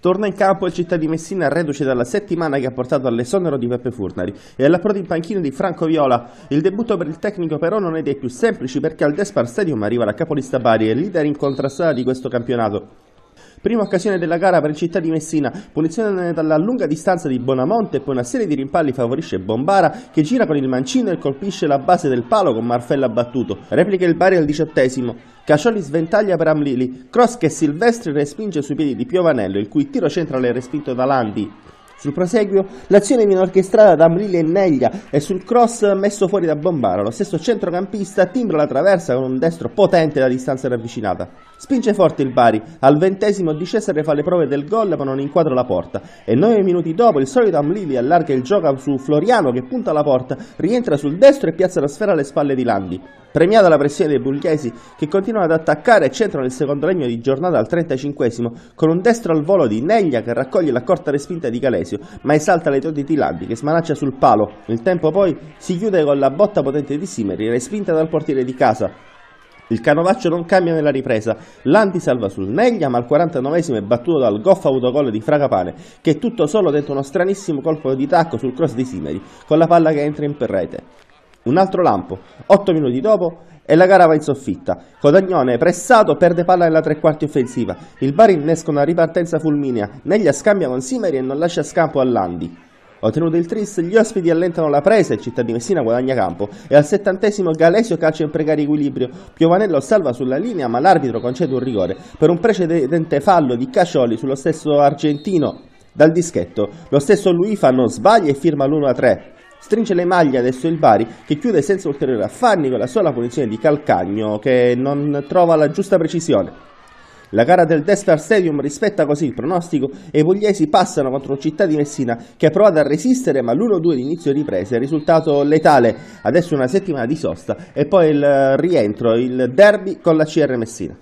Torna in campo il città di Messina reduce dalla settimana che ha portato all'esonero di Peppe Furnari e all'approdo in panchino di Franco Viola. Il debutto per il tecnico però non è dei più semplici perché al Despar Stadium arriva la capolista Bari e leader incontrastata di questo campionato. Prima occasione della gara per il città di Messina, punizione dalla lunga distanza di Bonamonte e poi una serie di rimpalli favorisce Bombara che gira con il mancino e colpisce la base del palo con Marfella battuto. Replica il Bari al diciottesimo. Cacioli sventaglia per Amlili, cross che Silvestri respinge sui piedi di Piovanello, il cui tiro centrale è respinto da Landi. Sul proseguio, l'azione viene orchestrata da e Neglia e sul cross messo fuori da Bombara. Lo stesso centrocampista timbra la traversa con un destro potente da distanza ravvicinata. Spinge forte il Bari, al ventesimo di Cesare fa le prove del gol ma non inquadra la porta e nove minuti dopo il solito Amlili allarga il gioco su Floriano che punta la porta, rientra sul destro e piazza la sfera alle spalle di Landi. Premiata la pressione dei bulghesi che continuano ad attaccare e centrano il secondo regno di giornata al 35 con un destro al volo di Neglia che raccoglie la corta respinta di Calesi D'Alessio, ma esalta le torri di Landi che smanaccia sul palo. Il tempo poi si chiude con la botta potente di Simeri, respinta dal portiere di casa. Il canovaccio non cambia nella ripresa, Landi salva sul Neglia ma al 49esimo è battuto dal goffo autogol di Fragapane che è tutto solo dentro uno stranissimo colpo di tacco sul cross di Simeri con la palla che entra in perrete. Un altro lampo, 8 minuti dopo e la gara va in soffitta. Codagnone, pressato, perde palla nella tre quarti offensiva. Il Bari innesca una ripartenza fulminea. Neglia scambia con Simeri e non lascia scampo a Landi. Ottenuto il tris, gli ospiti allentano la presa e il città di Messina guadagna campo. E al settantesimo Galesio calcia in precario equilibrio. Piovanello salva sulla linea, ma l'arbitro concede un rigore per un precedente fallo di Cacioli sullo stesso argentino dal dischetto. Lo stesso Luifa non sbaglia e firma l'1-3. Stringe le maglie adesso il Bari che chiude senza ulteriori affanni con la sola punizione di Calcagno che non trova la giusta precisione. La gara del Destar Stadium rispetta così il pronostico e i pugliesi passano contro Città di Messina che ha provato a resistere ma l'1-2 di inizio riprese è risultato letale. Adesso una settimana di sosta e poi il rientro, il derby con la CR Messina.